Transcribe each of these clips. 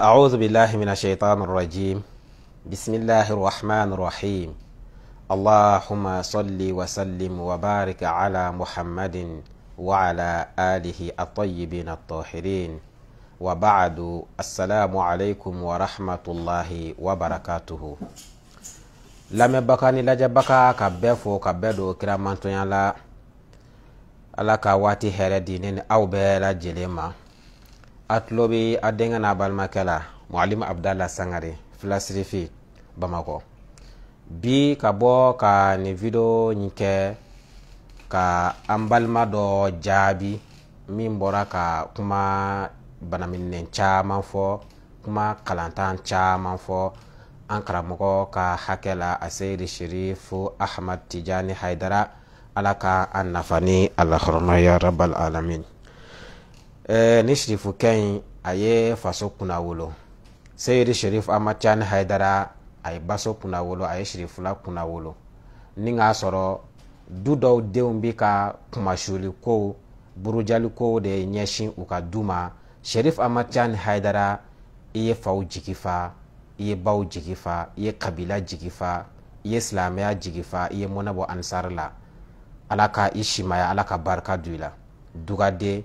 أعوذ بالله من الشيطان الرجيم بسم الله الرحمن الرحيم اللهم صل وسلم وبارك على محمد وعلى آله الطيبين الطاهرين وبعد السلام عليكم ورحمة الله وبركاته lamɛnbaga ni lajɛbaga ka bɛɛ fo ka bɛɛ don kiramantonya la ala ka waati hɛrɛ di ne ni aw bɛɛ lajɛlen ma a tulo be a denkɛ n'a balimakɛ la mualimu abdala sangare filasirifi bamakɔ bi ka bɔ ka ni video ɲi kɛ ka an balima dɔ jaabi min bɔra ka kuma banaminɛ caman fɔ kuma kalantan caman fɔ an karamɔgɔ ka hakɛ la a sherifu ahmad tijani haidara ala ka an nafa ni alahɔrɔma ya rabalalamin alamin Eh, ni shirifu kɛn a ye faso kunnawolo wolo seyidi shirif amatiani haidara a ye baso kunnawolo wolo a ye shirifula kunnawolo wolo ni k'a sɔrɔ du dɔw denw bi ka kumasuli kow burujali kow de ɲɛsin u ka du ma sherif amatiani haidara i ye faw jigi fa i ye baw jigi fa i ye kabila jigi fa i ye silamɛya jigi fa i ye bɔ ansari la ala ka i simaya ala ka barika don i la dugaden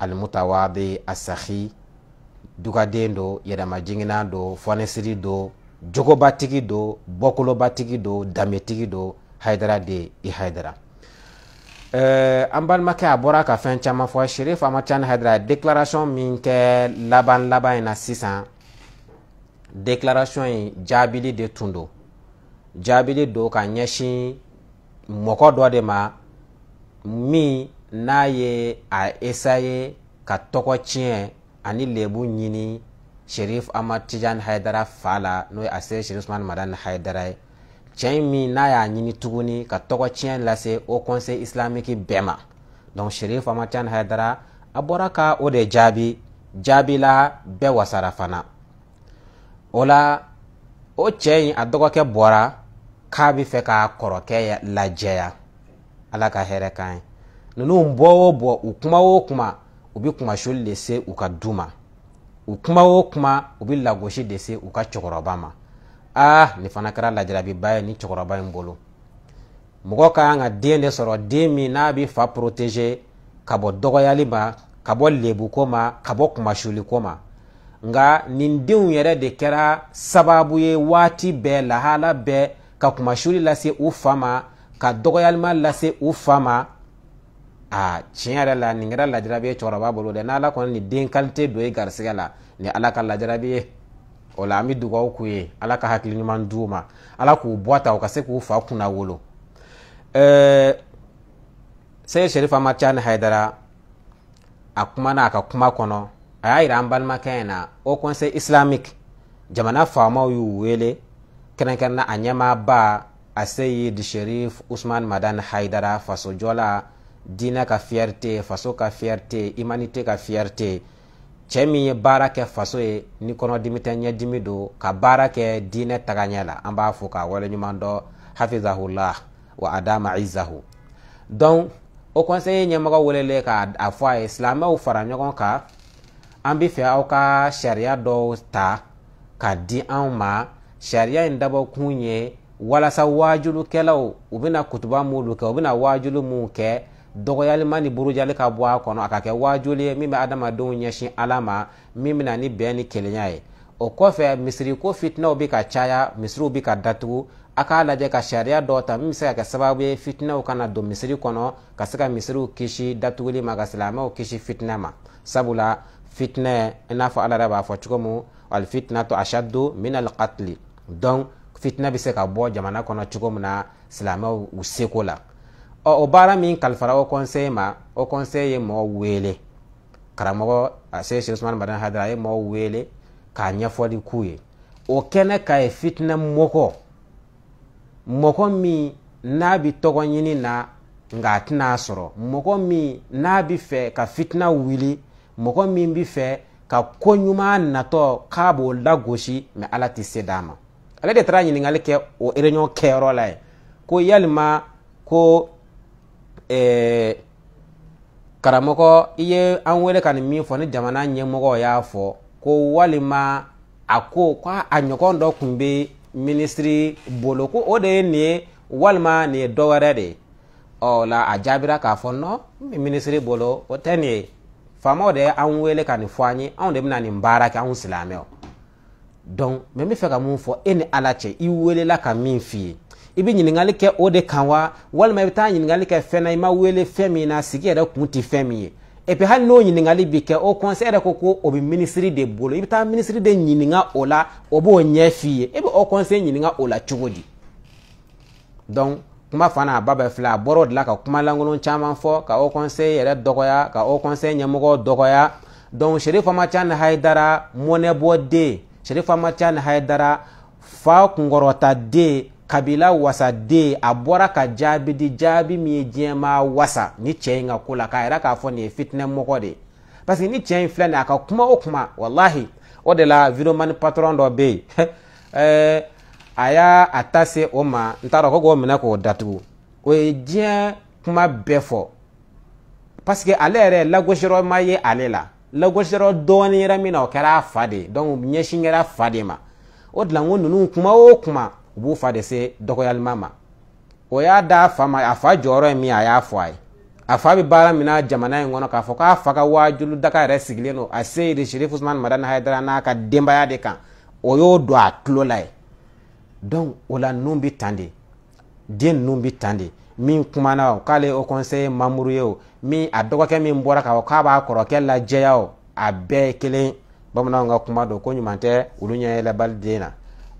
alimutawadi asahi dugaden do yɛrɛmajigina do fɔnisiri do jogobatigi do bɔkolobatigi do danbetigi do hayidara de eh, i hayidara Uh, an balimakɛ a bɔra ka fɛn caman fɔ sherif amacani hayidara déclaration min kɛ laban laban in na sisan déclaration in jaabili de tun do jaabili do ka ɲɛsin mɔgɔ dɔ de ma min n'a ye a esaye ka tɔgɔ tiɲɛ ani lebu ɲini sherif amad tijan haidara fa la n'o ye asere sherif usman madan haidara ye cɛ min n'a y'a ɲini tuguni ka tɔgɔ tiɲɛ lase o conseil islamique bɛɛ ma donc sherif amad tijan haidara a bɔra ka o de jaabi jaabi la bɛɛ wasara fana o la o cɛ in a dɔgɔkɛ bɔra k'a bi fɛ k'a kɔrɔkɛ lajɛya ala ka hɛrɛ kan ye ninnu bɔ o bɔ u kuma o kuma u bɛ kumasuli de se u ka du ma u kuma o kuma u bɛ lagosi de se u ka cɛkɔrɔba ma aa nin fana kɛra lajarabiba ye ni cɛkɔrɔba in bolo mɔgɔ ka kan ka den de sɔrɔ den min n'a bɛ fa protéger ka bɔ dɔgɔyali ma ka bɔ lebuko ma ka bɔ kumasuliko ma nka nin denw yɛrɛ de kɛra sababu ye waati bɛɛ lahala bɛɛ ka kumasuli lase u fa ma ka dɔgɔyalima lase u fa ma a tiɲɛ yɛrɛ la nin kɛra lajarabi ye cɛkɔrɔba bolo dɛ n'ala kɔni nin den kalite don ye garisigɛ la nin ala ka lajarabi ye o la an bɛ dugawu k'u ye ala ka hakili ɲuman di u ma ala k'u bɔ ta u ka se k'u fa kunna wolo ɛɛ seye sherifa ma ca ni haidara a kuma n'a ka kuma kɔnɔ a y'a yira an balimakɛ in na o conseil islamique jamana faamaw y'u wele kɛrɛnkɛrɛnna a ɲɛmaaba a seyi di sherif usman madan haidara fasojɔla. diinɛ ka fiyɛrite faso ka fiyɛrite imanite ka fiyɛrite cɛɛ min ye baara kɛ faso ye ni kɔnɔdimi tɛ ɲɛdimi do ka baara kɛ diinɛ tagaɲɛ la an b'a fɔ k'a waleɲuman dɔ hafizahullah wa adama izahu donc o kɔnseye ɲɛmɔgɔ welele k'a fɔ a ye silamɛw fara ɲɔgɔn ka an be fɛ aw ka sariya dɔw ta ka di anw ma sariya ɲi dabɔkun ye walasa waajulikɛlaw u bena kutuba mulu kɛ u bena waajulu mun kɛ dɔgɔyalima ni burujali ka bɔ a kɔnɔ a ka kɛ waajuli ye min bɛ adamadenw ɲɛsin ala ma min bɛna ni bɛn ni kelenya ye o kɔfɛ misiriko fitinaw bɛ ka caya misiriw bɛ ka datugu a k'a lajɛ ka sariya dɔ ta min bɛ se ka kɛ sababu ye fitinaw kana don misiri kɔnɔ ka se ka misiriw kisi datuguli ma ka silamɛw kisi fitina ma sabula fitinɛ i n'a fɔ ala yɛrɛ b'a fɔ cogo min alifitina to ashadu min alikatili donc fitinɛ bɛ se ka bɔ jamana kɔnɔ cogo min na silamɛw u seko la ɔ o baara min kalifara o kɔnseye ma o kɔnseye ye mɔɔ wele karamɔgɔ a se sirusumani madan hadara a ye mɔɔ wele k'a ɲɛfɔli k'u ye o kɛnɛ ka ye fitinɛ mɔkɔ mɔgɔ min n'a bi tɔgɔ ɲini na nka a tɛna sɔrɔ mɔgɔ min n'a bi fɛ ka fitina wuli mɔgɔ min bi fɛ ka ko ɲuman natɔ k'a b'o lagosi mɛ ala tɛ se d'a ma ale de taara ɲininkali kɛ o ereɲɔgɔn kɛyɔrɔ la ye ko yalima ko Eh, karamɔgɔ i ye an wele ka nin min fɔ ni jamana ɲɛmɔgɔ y'a fɔ ko walima a ko k'a a ɲɔgɔn dɔ kun bɛ minisiri bolo ko o de ye nin ye walima nin ye dɔwɛrɛ de ye ɔ la a jaabira k'a fɔ nɔ minisiri bolo o tɛ nin ye faamaw de ye an wele ka nin fɔ an ye anw de bɛna nin baara kɛ anw silamɛw donc mɛ n bɛ fɛ ka mun fɔ e ni ala cɛ i welela ka min f'i ye i bɛ ɲininkali kɛ o de kan wa walima i bɛ taa ɲininkali kɛ fɛn na i ma wele fɛn min na sigi yɛrɛ kun ti fɛn min ye et puis hali n'o ɲininkali bi kɛ o conseil yɛrɛ ko ko o bɛ minisiri de bolo i bɛ taa minisiri de ɲininka o la o b'o ɲɛ f'i ye e bɛ o conseil ɲininka o la cogo di donc kuma fana a ba bɛɛ filɛ a bɔra o de la ka kuma lankolon caman fɔ ka o conseil yɛrɛ dɔgɔya ka o conseil ɲɛmɔgɔ dɔgɔya donc sherifa macha ni haidara mɔnɛbɔden sherifa macha ni haidara fa kunkɔrɔtaden kabila wasaden a bɔra ka jaabi di jaabi min ye diɲɛmaa wasa ni cɛ in ka ko la k'a yɛrɛ k'a fɔ nin ye fitinɛ mɔgɔ de ye parce que ni cɛ in filɛ nin a ka kuma o kuma walahi o de la videoman patron dɔ bɛ yen ɛɛ a y'a ta se o ma n t'a dɔn ko k'o minɛ k'o datugu o ye diɲɛ kuma bɛɛ fɔ parce que ale yɛrɛ lagosirɔ ma ye ale la lagosirɔ dɔɔnin yɛrɛ min na o kɛra a fa de ye donc ɲɛsin kɛra a fa de ma o de la n ko ninnu kuma o kuma. u b'u fa de se dɔgɔyalima ma o y'a da a fa ma a fa jɔyɔrɔ ye min a y'a fɔ a ye a fa bɛ baara min na jamana in kɔnɔ k'a fɔ k'a fa ka waajulu daga yɛrɛ sigilen don a se de sherifu usman madan hayidara n'a ka denbaya de kan o y'o don a tulo la ye donc o la ninnu bɛ tan de den ninnu bɛ tan de min kumana o k'ale ye o conseiller mamuru ye o min a dɔgɔkɛ min bɔra k'a fɔ k'a b'a kɔrɔkɛ lajɛya o a bɛɛ ye kelen bamananw ka kuma don ko ɲuman tɛ olu ɲɛ yɛlɛbali den na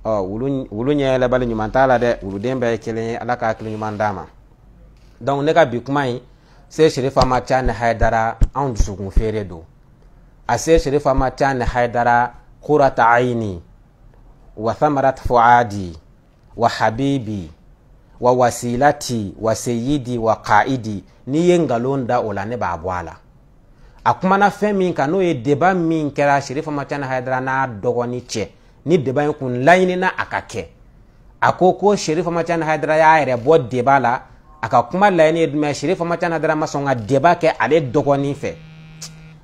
ɔ wulu wulu ɲɛ labali bali ɲuman t'a la dɛ wuluden bɛɛ ye kelen ye ala ka hakili ɲuman d'a ma donc ne ka bi kuma in se sherifa ma ca ni hayidara anw dusukun feere don a se sherifa ma ca ni hayidara kurata ayini wa thamarat fuadi wa habibi wa wasilati wa seyidi wa kaidi n'i ye nkalon da o la ne b'a bɔ a la a kumana fɛn min kan n'o ye deba min kɛra sherifa ma ca ni hayidara n'a dɔgɔnin cɛ ni deba in kun laɲinina a ka kɛ a ko ko sherifa macan hadara y'a yɛrɛ bɔ deba la a ka kuma laɲini ye dumɛn sherifa macan hadara ma sɔn ka deba kɛ ale dɔgɔnin fɛ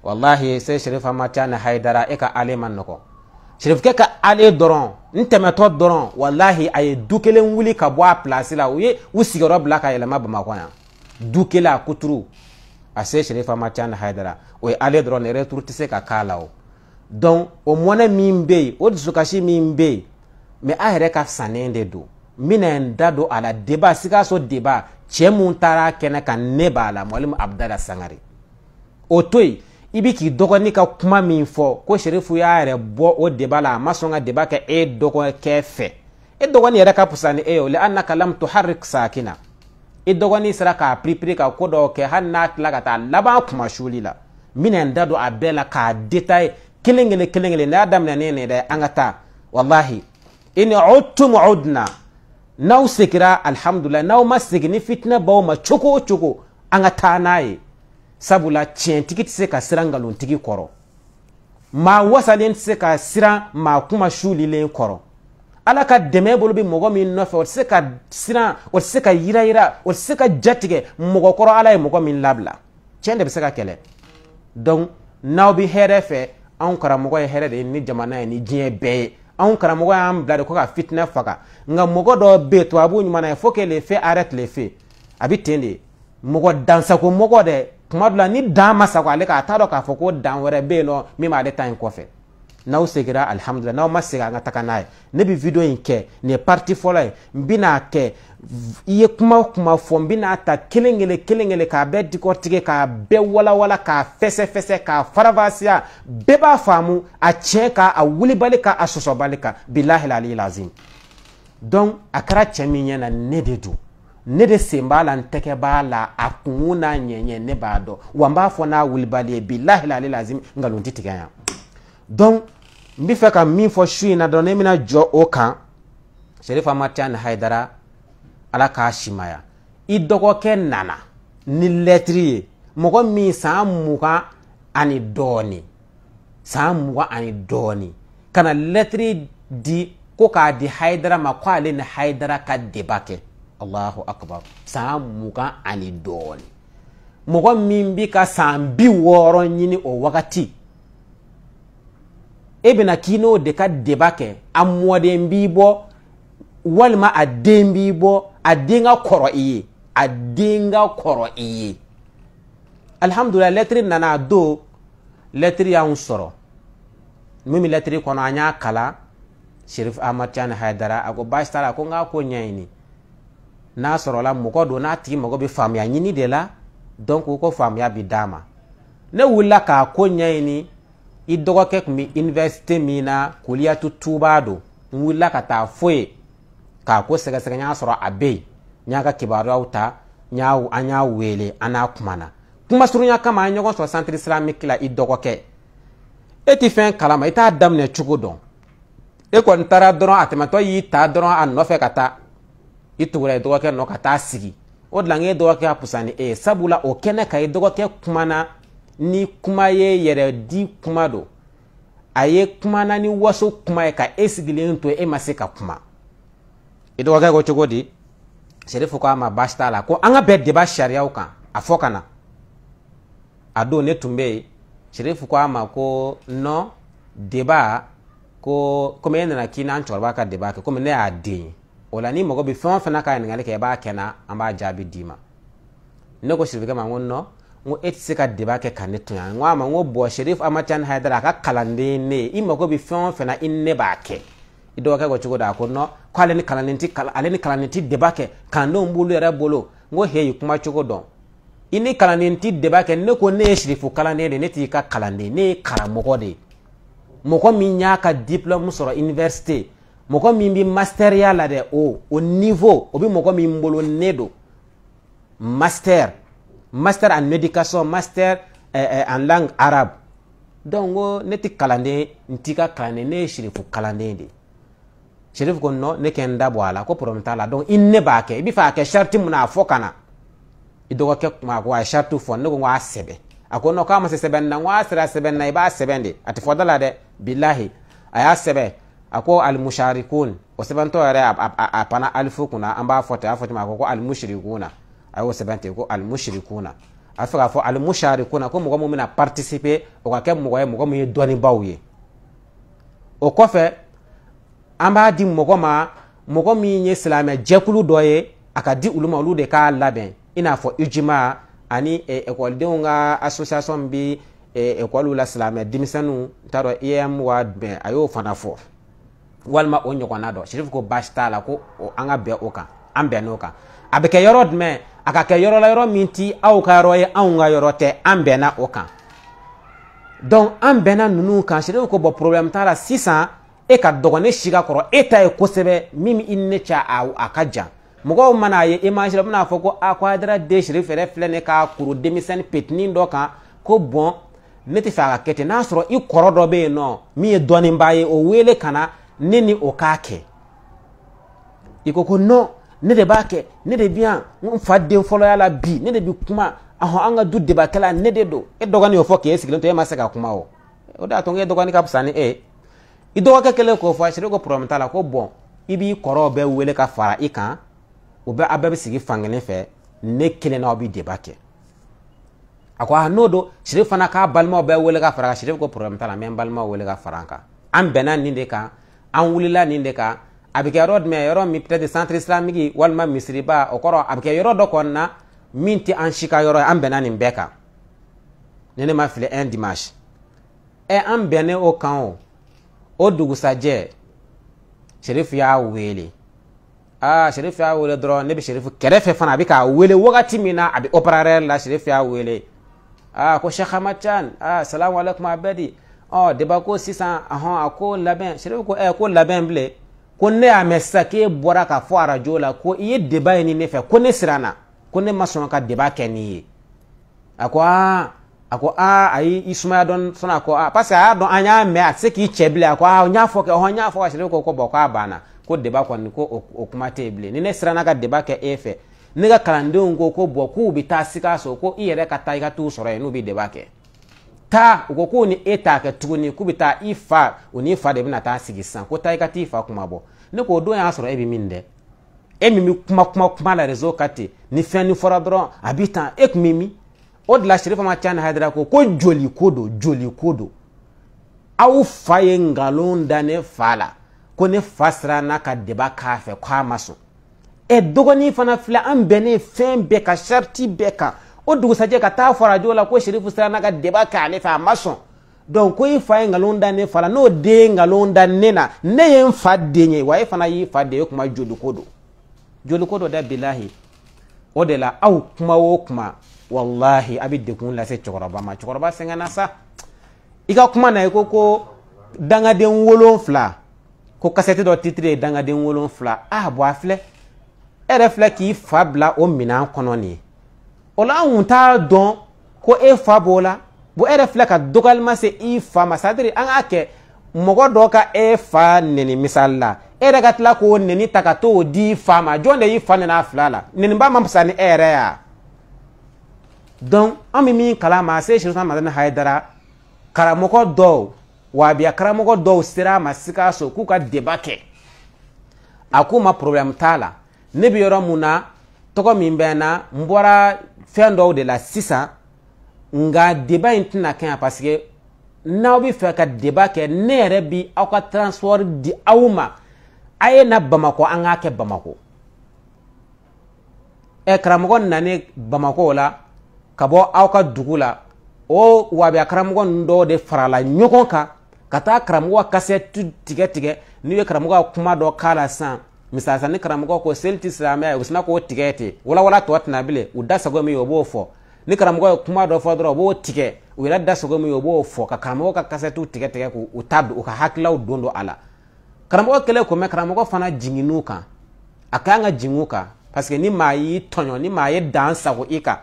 wallahi sai sherifa macan haidara e ka ale ma nɔgɔ sherifikɛ ka ale dɔrɔn n tɛmɛtɔ dɔrɔn wallahi a ye du kelen wuli ka bɔ a pilasi la u ye u sigiyɔrɔ bila ka yɛlɛma bamakɔ yan du kelen a kuturu a se sherifa macan haidara o ye ale dɔrɔn ne yɛrɛ turu tɛ se ka k'a la o o mɔnɛ min bɛ yen o dusukasi min bɛ yen mɛ a yɛrɛ ka sannen de don n bɛna n da don a la deba sikaso deba cɛ mun taara kɛnɛ kan ne b'a la mɔlimu abudala sangare o to yen i bi k'i dɔgɔnin ka kuma min fɔ ko serifu y'a yɛrɛ bɔ o deba la a ma sɔn ka deba kɛ e dɔgɔkɛ fɛ e dɔgɔnin yɛrɛ ka fisa ni e ye o la hali n'a ka lamu to hali saakina i dɔgɔnin sera k'a piripiri ka ko dɔw kɛ hali n'a tila ka taa laban kuma suli la n bɛna n da don a bɛɛ la k'a detaye kilingili kilingili la damna nene da angata wallahi in udtum udna naw sigira alhamdulillah naw ma sigini fitina baw ma cogo o cogo an ka taa n'a ye sabula tiɲɛtigi tɛ se ka siran nkalontig'i kɔrɔ maa wasalen tɛ se ka siran maa kuma suulilen kɔrɔ ala ka dɛmɛ bolo bɛ mɔgɔ min nɔfɛ o tɛ se ka siran o tɛ se ka yirayira o tɛ se ka jatigɛ mɔgɔ kɔrɔ ala ye mɔgɔ min labila tiɲɛ de bɛ se ka kɛlɛ donc n'aw bɛ hɛrɛ fɛ anw karamɔgɔ ye hɛrɛ de ye ni jamana ye ni diɲɛ bɛɛ ye anw karamɔgɔ y'an bila de ko ka fitinɛ faga nka mɔgɔ dɔ bɛ yen tubabu ɲuman na ye fo ke le fe arrête le fe a bɛ ten de mɔgɔ dansako mɔgɔ dɛ kuma dɔ la ni dan ma sago ale kan a t'a dɔn k'a fɔ ko dan wɛrɛ bɛ yen nɔ min b'ale ta in kɔfɛ n'aw segira alihamudulila n'aw ma segin an ka taga n'a ye ne bi video in kɛ nin ye parti fɔlɔ ye n bɛna kɛ i ye kuma o kuma fɔ n bɛna ta kelen kelen kelen kelen k'a bɛɛ dikɔtigɛ k'a bɛɛ walawala k'a fɛsɛfɛsɛ k'a farafasiya bɛɛ b'a faamu a tiɲɛ k'a a wulibali k'a a sɔsɔbali kan bilahi ali lazim donc a kɛra cɛ min ɲɛna ne de don ne de sen b'a la n tɛgɛ b'a la a kunkun n'a ɲɛɲɛ ne b'a dɔn wa n b'a fɔ n'a wulibali ye bilahi ali lazim nkalon tɛ tigɛ yan donc n bɛ fɛ ka min fɔ su in na dɔrɔn ne bɛna jɔ o kan sɛri famatiya ni hayidara ala k'a simaya i dɔgɔkɛ nana ni lɛtiri ye mɔgɔ min san mugan ani dɔɔni san mugan ani dɔɔni ka na lɛtiri di ko k'a di hayidara ma ko ale ni hayidara ka deba kɛ allahu akbar san mugan ani dɔɔni mɔgɔ min bi ka san bi wɔɔrɔ ɲini o wagati e bɛna k'i n'o de ka deba kɛ a mɔden b'i bɔ walima a den b'i bɔ a den ka kɔrɔ i ye a den ka kɔrɔ i ye alihamudulilayi lɛtiri nana a don lɛtiri y'anw sɔrɔ min bɛ lɛtiri kɔnɔ an y'a kalan sheriff amadu tiani hayidara a ko baasi t'a la ko n k'a ko ɲɛɲini n'a sɔrɔla mɔgɔ don n'a tigi mago bɛ faamuya ɲini de la donc ko faamuya bɛ d'a ma ne wulila k'a ko ɲɛɲini i dɔgɔkɛ kun be universite min na koliyatu tuba do n wulila ka taa fo ye k'a ko sɛgɛsɛgɛ y'a sɔrɔ a be yen n y'a ka kibaruyaw ta an y'a wele an n'a kumana kumasurunya kama an ɲɔgɔn sɔrɔ santiri silamiki la i dɔgɔkɛ e tɛ fɛn kalama i t'a daminɛ cogo dɔn e kɔni taara dɔrɔn a tɛmɛtɔ y'i ta dɔrɔn a nɔfɛ ka taa i tugura i dɔgɔkɛ nɔ ka taa sigi o de la n k'e dɔgɔkɛ ka pusa ni e ye sabula o kɛnɛ kan i dɔgɔkɛ kumana ni kuma ye yɛrɛ di kuma do a ye kumana ni waso kuma ye ka e sigilen to e ma se ka kuma i dɔgɔkɛ ko cogo di serifu ko a ma baasi t'a la ko an ka bɛɛ deba sariyaw kan a fɔ ka na a don ne tun bɛ yen serifu ko a ma ko nɔ deba ko komi e nana k'i n'an cɛkɔrɔba ka deba kɛ komi ne y'a den o la ni mago bɛ fɛn o fɛn na ka ɲininkali kɛ i b'a kɛ n na an b'a jaabi d'i ma ne ko sirifukɛ ma ko nɔ n ko e tɛ se ka deba kɛ ka ne to yan n ko a ma n ko bɔn sherif amacani haidara a ka kalanden ne i mago bɛ fɛn o fɛn na i ne b'a kɛ i dɔgɔkɛ ko cogo di a ko nɔ k'ale ni kalanden ti ale ni kalanden ti deba kɛ kalandenw b'olu yɛrɛ bolo n ko heyi kuma cogo dɔn i ni kalanden ti deba kɛ ne ko ne ye sherifu kalanden de ne t'i ka kalanden ne ye karamɔgɔ de ye mɔgɔ min y'a ka diplɔmu sɔrɔ université mɔgɔ min bɛ masteriya la dɛ o o niveau o bɛ mɔgɔ min bolo ne do master master en médication master eh, eh, en langue arabe donc n ko ne tɛ kalande n t'i ka kalanden ne ye serifu kalanden de ye ko nɔ ne kɛ n da bɔ a la ko problème t'a la donc i ne b'a kɛ i bɛ fɛ a kɛ sariti mun na a fɔ ka na i dɔgɔkɛ kuma a ko a ye sariti fɔ ne ko n k'a sɛbɛn a ko nɔ k'a ma se sɛbɛnni na n ko a sera sɛbɛnni na i b'a sɛbɛn de a tɛ fɔ da la dɛ bilahi a y'a sɛbɛn a ko alimusarikun o sɛbɛntɔ yɛrɛ a pana alifu kunna an b'a fɔ ten a fɔ ten a ko ko alimusirikun a y'o sɛbɛn ten ko alimusirikuna a bɛ fɛ k'a fɔ alimusarikuna ko mɔgɔ min bɛna participer o ka kɛ mɔgɔ ye mɔgɔ min ye dɔnnibaw ye o kɔfɛ an b'a di mɔgɔ ma mɔgɔ min ye silamɛ jɛkulu dɔ ye a ka di olu ma olu de k'a labɛn i n'a fɔ ijima ani e, ekɔlidenw ka association bi ekɔliw e la silamɛ denmisɛnninw n t'a dɔn IEM wa bɛn a y'o fana fɔ walima o ɲɔgɔnna dɔ Sirifu ko baasi t'a la ko an ka bɛn o kan an bɛn n'o kan a bɛ kɛ yɔrɔ jumɛn a ka kɛ yɔrɔ la yɔrɔ min ti aw ka yɔrɔ ye anw ka yɔrɔ tɛ an bɛnna o kan donc an bɛnna ninnu kan sariyaw ko bɔn problème t'a la sisan e ka dɔgɔ ne si ka kɔrɔ e ta ye kosɛbɛ min bɛ i ni ne cɛ a ka jan mɔgɔw mana a ye image la u bɛna fɔ ko a ko Hayidara den siri fɛrɛ filɛ nin k'a kuru denmisɛnnin petinin dɔ kan ko bɔn ne tɛ fɛ a ka kɛ ten n'a sɔrɔ i kɔrɔ dɔ bɛ yen nɔ min ye dɔɔninbaa ye o wele ka na ne ni o k'a kɛ i ko ko non ne de b'a kɛ ne de bi yan n fa den fɔlɔ la bi ne de bi kuma ahɔn an ka du debakɛla ne de don e dɔgɔnin y'o fɔ k'e sigilen to e ma se ka kuma o o de y'a to n dɔgɔnin ka fisa ni e ye i dɔgɔkɛ kelen k'o fɔ a siri ko pɔrɔmu t'a la ko bɔn i b'i kɔrɔw bɛɛ wele ka fara i kan o bɛ a bɛɛ bɛ sigi fan fɛ ne kelen n'aw bi deba kɛ a ko a n'o don siri fana k'a balimaw bɛɛ wele ka fara a kan siri ko pɔrɔmu t'a la mɛ n balimaw wele ka fara an kan an bɛnna nin de kan an wulila nin de kan a bɛ kɛ yɔrɔ jumɛn yɔrɔ min peut-être centre islamique walima misiriba o kɔrɔ a bɛ kɛ yɔrɔ dɔ kɔni na min tɛ an si ka yɔrɔ ye an bɛnna nin bɛɛ kan ni ne ma fili un dimanche ɛ an bɛnnen o kan o o dugusajɛ serifu y'a wele aa serifu y'a wele dɔrɔn ne bɛ serifu kɛrɛfɛ fana a bɛ k'a wele wagati min na a bɛ opérateur la serifu y'a wele aa ko Cheikh Ahmad aa salamu alaikum abedi ɔ debako ko sisan ɔhɔn a ko labɛn e, serifu ko ɛ ko labɛn bilen. ko ne y'a mɛn sisan k'e bɔra ka fɔ arajo la ko i ye deba ye ni ne fɛ ko ne siranna ko ne ma sɔn ka deba kɛ n'i ye a ko aa a ko aa ayi i sumaya dɔɔni sɔnna a ko aa parce que a y'a dɔn an y'a mɛn a se k'i cɛ bilen a ko aa n y'a fɔ kɛ ɔhɔn n y'a fɔ a sɛbɛn ko ko bɔn k'a banna ko deba kɔni ko o kuma tɛ yen bilen ni ne siranna ka deba kɛ e fɛ ne ka kalandenw ko ko bɔn k'u bɛ taa sikaso ko i yɛrɛ ka taa i ka t'u sɔrɔ yen n'u bɛ deba kɛ. taa o ko ko ni e t'a kɛ tuguni k'u bɛ taa i fa o n'i fa de bɛna taa sigi sisan ko taa i ka t'i fa kuma bɔ ne k'o don y'a sɔrɔ e bɛ min dɛ e min bɛ kuma kuma kuma la rezo kan ten ni fɛn ni fɔra dɔrɔn a b'i tan e tun bɛ min o de la serifa ma ca ni hadira ko ko joli ko don joli ko don aw fa ye nkalon da ne fa la ko ne fa siran n'a ka deba k'a fɛ k'a ma sɔn ɛ dɔgɔnin fana filɛ an bɛnnen fɛn bɛɛ kan sariti bɛɛ kan o dugusajɛ ka taa farajo la ko sherifu siranna ka deba k'ale fɛ a ma sɔn donc ko i fa ye nkalon da ne fa la n'o den ye nkalon da ne na ne ye n fa den ye wa e fana y'i fa den ye o kuma joliko do joliko do da bilahi o de la aw kuma o kuma walahi a bɛ dekun lase cɛkɔrɔba ma cɛkɔrɔba sɛgɛnna sa i ka kuma na i ko ko dangaden wolonfila ko kasɛti dɔ titiri ye dangaden wolonfila a ah, bɔn a filɛ e yɛrɛ filɛ k'i fa bila o minɛn kɔnɔ nin ye. o la an t'a dɔn ko e fa b'o la bon e yɛrɛ filɛ ka dɔgɔyalima se i fa ma c'est à dire an k'a kɛ mɔgɔ dɔ ka e fa nɛni misali la e yɛrɛ ka tila k'o nɛni ta ka t'o di i fa ma jɔn de y'i fa nɛni a fila la nɛniba ma fisa ni e yɛrɛ y'a donc an bɛ min kalan ma se sɛrisan madani hayidara karamɔgɔ dɔw wabiya karamɔgɔ dɔw sera a ma sikaso k'u ka deba kɛ a k'u ma problème t'a la ne bɛ yɔrɔ mun na tɔgɔ min bɛ n na n bɔra fɛn dɔw de la sisan nka deba in tɛna kɛ yan paseke n'aw bɛ fɛ ka deba kɛ ne yɛrɛ bi aw ka transport di aw ma a ye na bamakɔ an k'a kɛ bamakɔ ɛ karamɔgɔ nanen bamakɔ la ka bɔ aw ka dugu la o wabiya karamɔgɔ ninnu dɔw de farala ɲɔgɔn kan ka taa karamɔgɔ kasɛ tigɛ tigɛ n'u ye karamɔgɔ kuma dɔ k'a la sisan misasa ni karamɔgɔ ko seli ti silamɛya ye u sina k'o tigɛ ten walawala tɔ tɛna bile u da sago min ye o b'o fɔ ni karamɔgɔ ye kuma dɔ fɔ dɔrɔn u b'o tigɛ u yɛrɛ da sago min ye u b'o fɔ ka karamɔgɔ ka kasɛtiw tigɛ tigɛ k'u ta don u ka hakililaw don don a la karamɔgɔ kɛlen kun bɛ karamɔgɔ fana jiginn'u kan a ka kan ka jigin u kan paseke ni maa y'i tɔɲɔ ni maa ye dan sago i kan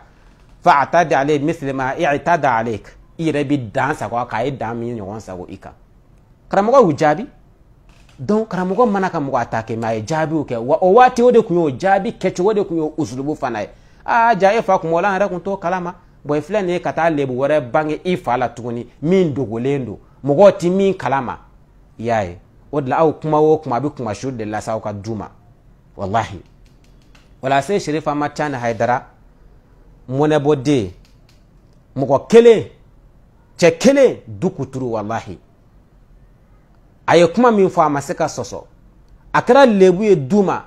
fa a ta da ale misiri ma i ta da ale i yɛrɛ bi dan sago a kan a ye dan min ɲɔgɔn sago i kan karamɔgɔ y'u jaabi donc karamɔgɔ mana ka mɔgɔ atake mɛ a ye jaabiw kɛ wa o waati o de tun y'o jaabi kɛcogo de tun y'o usulubu fana ye aa ah, ja e fa kun bɔla an yɛrɛ kun t'o kalama bɔn i filɛ nin ye eh, ka taa lebu wɛrɛ bange i fa la tuguni min dogolen don mɔgɔw ti min kalama i y'a ye o de la aw kuma o kuma a bɛ kuma su de la sa aw ka du ma walahi wala se sherifa ma ca ni hayidara mɔnɛbɔden mɔgɔ kelen cɛ kelen du kuturu walahi a ye kuma min fɔ a ma se ka sɔsɔ a kɛra lebu ye du ma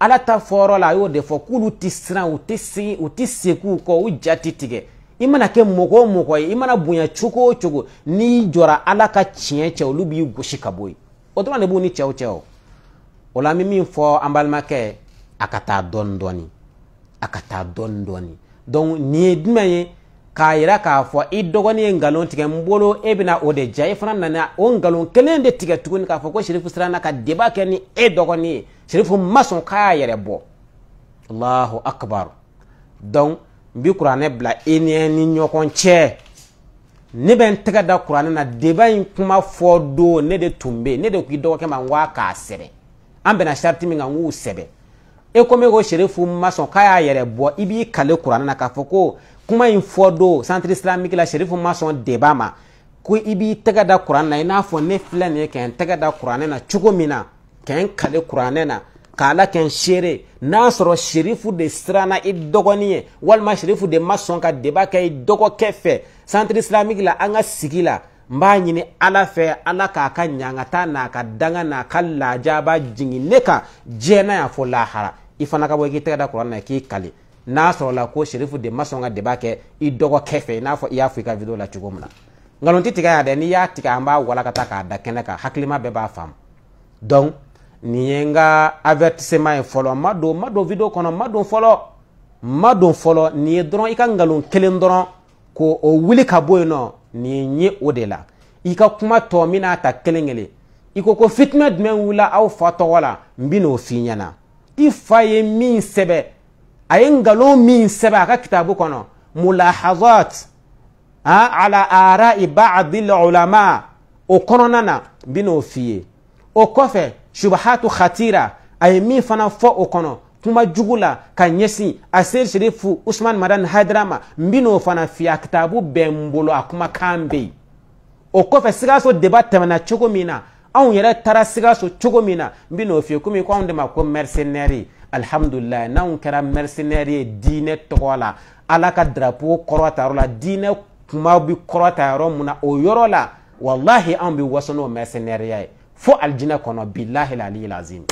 ala ta fɔyɔrɔ la a y'o de fɔ k'olu tɛ siran u tɛ se u tɛ segin u kɔ u ja tɛ tigɛ i mana kɛ mɔgɔ o mɔgɔ ye i mana bonya cogo o cogo n'i jɔra ala ka tiɲɛ cɛ olu b'i gosi ka bɔ yen o dɔrɔn de b'u ni cɛw cɛ o o la an bɛ min fɔ an balimakɛ a ka taa dɔɔni dɔɔni a ka taa dɔɔni dɔɔni donc nin ye jumɛn ye k'a yira k'a fɔ i dɔgɔnin ye nkalon tigɛ n bolo e bɛna o de ja i fana nana o nkalon kelen de tigɛ tuguni k'a fɔ ko sherifu siranna ka deba kɛ ni e dɔgɔnin ye sherifu ma sɔn k'a y'a yɛrɛ bɔ allahu akbar donc n bi kuranɛ bila i ni ni ɲɔgɔn cɛ ne bɛ n tɛgɛ da kuranɛ na deba in kuma fɔ don ne de tun bɛ yen ne de kun i dɔgɔkɛ ma n k'a k'a sɛbɛ an bɛnna sariti min kan n k'u sɛbɛ e komi ko serifu ma sɔn k'a y'a yɛrɛ bɔ i b'i kale kuranɛ na k'a fɔ ko kuma in fɔ don centre islamique la serifu ma sɔn deba ma ko i b'i tɛgɛ da kuranɛ na i n'a fɔ ne filɛ nin ye kɛ n tɛgɛ da kuranɛ na cogo min na kɛ n kale kuranɛ na k'a la kɛ n seere n'a sɔrɔ serifu de siranna i dɔgɔnin ye walima serifu de ma sɔn ka deba kɛ i dɔgɔkɛ fɛ centre islamique la an ka sigi la n b'a ɲini ala fɛ ala k'a ka ɲangata n'a ka danga n'a ka laajaba jigin ne kan diɲɛ na y'a fɔ lahara i fana ka bɔ k'i tɛgɛ da kuran na k'i kali n'a sɔrɔla ko sherifu de ma sɔn ka deba kɛ i dɔgɔkɛ fɛ n'a fɔ i y'a fɔ i ka video la cogo min na nkalon tɛ tigɛ yan dɛ n'i y'a tigɛ an b'a walakata k'a da kɛnɛ kan hakilima bɛɛ b'a faamu donc nin ye n ka avertissement ye fɔlɔ ma don ma don video kɔnɔ ma don fɔlɔ ma don fɔlɔ nin ye dɔrɔn i ka nkalon kelen dɔrɔn ko o wuli ka bɔ yen nɔ nin ye o de la i ka kuma tɔ n bɛna ta kelen kelen i ko ko fitinɛ jumɛn wulila aw fa tɔgɔ la n bɛn'o f'i ɲɛna i fa ye min sɛbɛ a ye ngalon min sɛbɛ a ka kitabu kɔnɔ mulahazat a ala ara'i ba'di ulama o kɔnɔna na n bɛn'o f'i ye o kɔfɛ subahatu khatira a ye min fana fɔ o kɔnɔ kuma jugu la ka ɲɛsin a seri sherifu usman madan hadra ma n bɛn'o fana f'i ye a kitabu bɛ n bolo a kumakan bɛ yen o kɔfɛ sikaso deba tɛmɛna cogo min na anw yɛrɛ taara sikaso cogo min na n bɛ n'o f'i ye komi ko anw de ma ko mercenaire alihamudulilayi n'anw kɛra mercenaire ye diinɛ tɔgɔ la ala ka drapeau kɔrɔta yɔrɔ la diinɛ kuma bɛ kɔrɔta yɔrɔ mun na o yɔrɔ la walahi anw bɛ waso n'o mercenaire ya ye fo alijinɛ kɔnɔ bilahi la aliyu lazim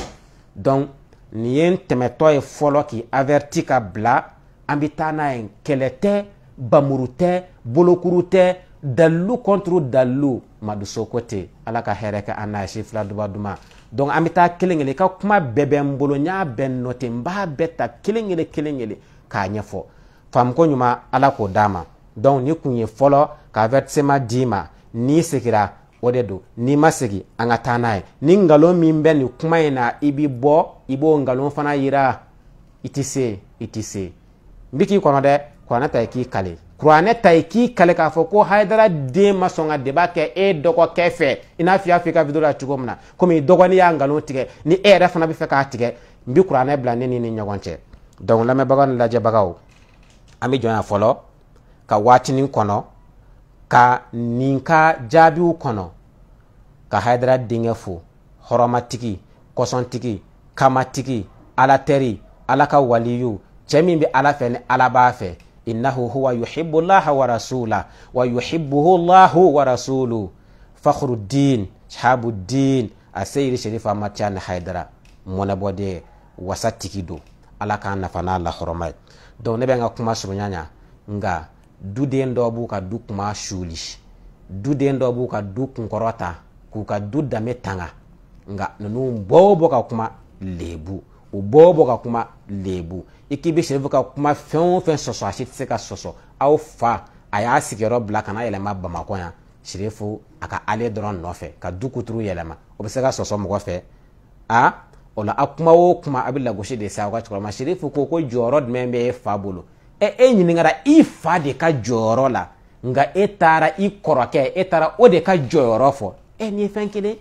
donc nin ye n tɛmɛtɔ ye fɔlɔ k'i averti ka bila an bɛ taa n'a ye kɛlɛ tɛ bamuru tɛ bolokuru tɛ dalu contre dalu maduso kote ala ka hɛrɛ kɛ an n'a ye si fila duba duman donc an bɛ taa kelen kelen i ka kuma bɛɛ bɛ n bolo n y'a bɛɛ nɔte n b'a bɛɛ ta kelen kelen kelen kelen k'a ɲɛfɔ faamuko ɲuman ala k'o d'a ma donc nin kun ye fɔlɔ ka versement d'i ma n'i segira o de don n'i ma segi an ka taa n'a ye ni nkalon min bɛ nin kuma in na i bɛ bɔ i b'o nkalon fana yira i tɛ se i tɛ se n bɛ k'i kɔnɔ dɛ kuranɛ ta i k'i kale kuranɛ ta ye k'i kale k'a fɔ ko hayidara den ma sɔn ka deba kɛ e dɔgɔkɛ fɛ i n'a fɔ i y'a fɔ i ka video la cogo min na komi i dɔgɔnin y'a nkalon tigɛ ni e yɛrɛ fana bɛ fɛ k'a tigɛ n bi kuranɛ bila ne ni ni ɲɔgɔn cɛ donc lamɛnbagaw ni lajɛbagaw an bɛ jɔn yan fɔlɔ ka waatinin kɔnɔ ka nin ka jaabiw kɔnɔ ka hayidara denkɛ fo hɔrɔmatigi kɔsɔntigi kamatigi alatɛri ala ka waliyu cɛ min bɛ ala fɛ ni ala b'a fɛ innahu huwa yuhibu llaha wa rasula wa yuhibuhu llahu wa rasulu fakhruddin shahabuddin a seyiri sherifa matiyani haydara mɔnɛbɔde wasa tigi do ala k'a n'a lahɔrɔma donc ne bɛ n kuma surunya nga duden dɔ b'u ka du kuma suli duden dɔ b'u ka du kunkɔrɔta k'u ka du dame tanga nga nunu bɔ o bɔ ka kuma lebu o bɔ bɔ ka kuma lebu i k'i bɛ sɛfu ka kuma fɛn o fɛn sɔsɔ a si tɛ se ka sɔsɔ aw fa a y'a sigiyɔrɔ bila ka na yɛlɛma bamakɔ yan sirifu a ka ale dɔrɔn nɔfɛ ka du kuturu yɛlɛma o bɛ se ka sɔsɔ mɔgɔ fɛ a o la a kuma o kuma a bɛ lagosi de se aw ka cɛkɔrɔba sirifu ko ko jɔyɔrɔ jumɛn bɛ e fa bolo ɛ e ɲininkara i fa de ka jɔyɔrɔ la nka e taara i kɔrɔkɛ e taara o de ka jɔyɔrɔ fɔ e ni ye fɛn kelen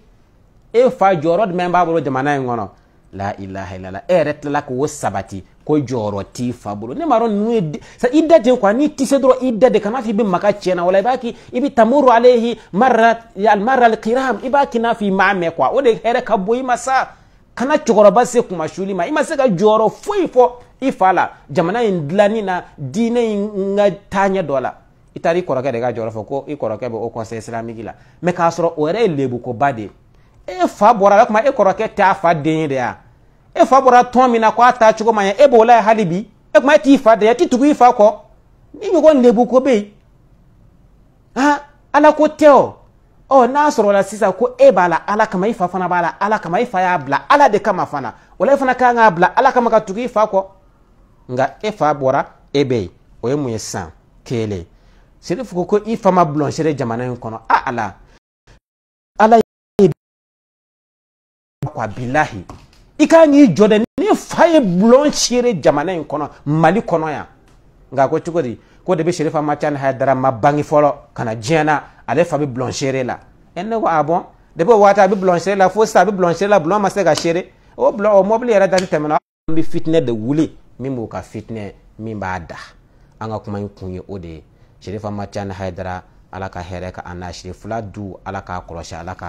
e fa jɔyɔrɔ jumɛn b'a bolo jamana in kɔnɔ la ilaha illallah e eh, yɛrɛ tilala k'o sabati ko jɔyɔrɔ t'i fa bolo ne m'a dɔn ninnu ye sa i da ten kuwa n'i ti se dɔrɔn i da de kana f'i bɛ maka tiɲɛ na wala i b'a k'i i bɛ tamuru alehi marra marra alkiram i b'a k'i n'a fɔ i m'a mɛn kuwa o de hɛrɛ ka bon i ma sa kana cɛkɔrɔba se kuma suli ma i ma se ka jɔyɔrɔ foyi fɔ i fa la jamana in dilanni na diinɛ in ka taaɲɛ dɔ la i taara i kɔrɔkɛ de ka jɔyɔrɔ fɔ ko i kɔrɔkɛ bɛ o conseil islamique la mɛ k'a sɔrɔ o yɛrɛ ye lebukoba de ye e fa bɔra la kuma e kɔrɔkɛ t'a fa den ye de ya e fa bɔra tɔn min na k'a taa cogo ma ɲɛ e b'o la ye hali bi e kuma e t'i fa de ye e ti tugu i fa kɔ ni ɲɔgɔn lebu ko bɛ yen han ala ko tɛ o ɔ n'a sɔrɔ la sisan ko e b'a la ala kama i fa fana b'a la ala kama i fa y'a bila ala de kama fana o la e fana kan k'a bila ala kama ka tugu i fa kɔ nka e fa bɔra e bɛ yen o ye mun ye san kelen sɛrifu ko ko i fa ma bulon sere jamana in kɔnɔ a ala. wabilahi i ka k'i jɔ dɛ ni fa ye bulon seere jamana in kɔnɔ mali kɔnɔ yan nka ko cogo di ko de bɛ serifa maca ni hayidara ma bange fɔlɔ ka na diɲɛ na ale fa bɛ bulon seere la ɛ ne ko a bɔn depi o waati a bɛ bulon seere la fo sisan a bɛ bulon seere la bulon ma se ka seere o bulon o mɔbili yɛrɛ dati tɛmɛna an bɛ fitinɛ de wuli min b'o ka fitinɛ min b'a da an ka kuma in kun ye o de ye serifa maca ni hayidara ala ka hɛrɛ ka an n'a siri fila du ala k'a kɔlɔsi ala ka